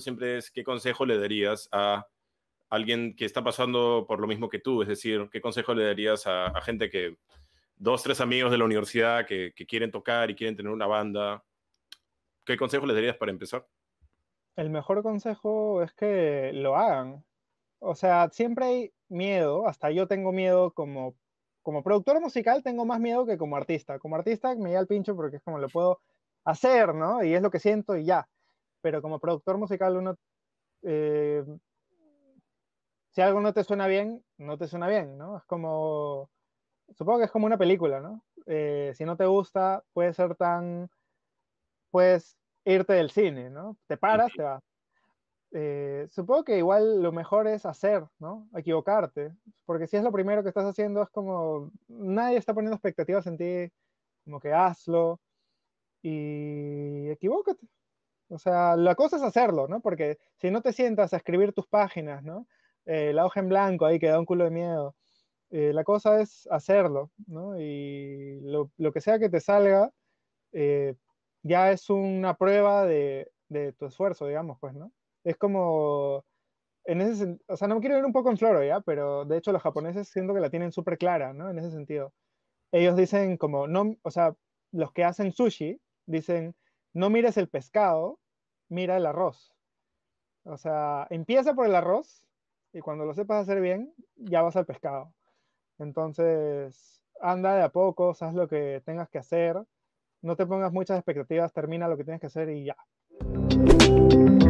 siempre es qué consejo le darías a alguien que está pasando por lo mismo que tú, es decir, qué consejo le darías a, gente que, dos, tres amigos de la universidad que, quieren tocar y quieren tener una banda, ¿qué consejo les darías para empezar? El mejor consejo es que lo hagan. O sea, siempre hay miedo, hasta yo tengo miedo como, como productor musical, tengo más miedo que como artista. Como artista me da el pincho porque es como lo puedo hacer, ¿no? Y es lo que siento y ya pero como productor musical uno... Eh, si algo no te suena bien, no te suena bien, ¿no? Es como... Supongo que es como una película, ¿no? Eh, si no te gusta, puede ser tan... Puedes irte del cine, ¿no? Te paras, te vas. Eh, supongo que igual lo mejor es hacer, ¿no? Equivocarte. Porque si es lo primero que estás haciendo, es como nadie está poniendo expectativas en ti, como que hazlo y equivócate. O sea, la cosa es hacerlo, ¿no? Porque si no te sientas a escribir tus páginas, ¿no? Eh, la hoja en blanco ahí que da un culo de miedo. Eh, la cosa es hacerlo, ¿no? Y lo, que sea que te salga, eh, ya es una prueba de, tu esfuerzo, digamos, pues, ¿no? Es como, en ese, o sea, no me quiero ir un poco en floro ya, pero de hecho los japoneses siento que la tienen súper clara, ¿no? En ese sentido. Ellos dicen como, no, o sea, los que hacen sushi dicen, no mires el pescado, mira el arroz. O sea, empieza por el arroz y cuando lo sepas hacer bien, ya vas al pescado. Entonces, anda de a poco, haz lo que tengas que hacer, no te pongas muchas expectativas, termina lo que tienes que hacer y ya.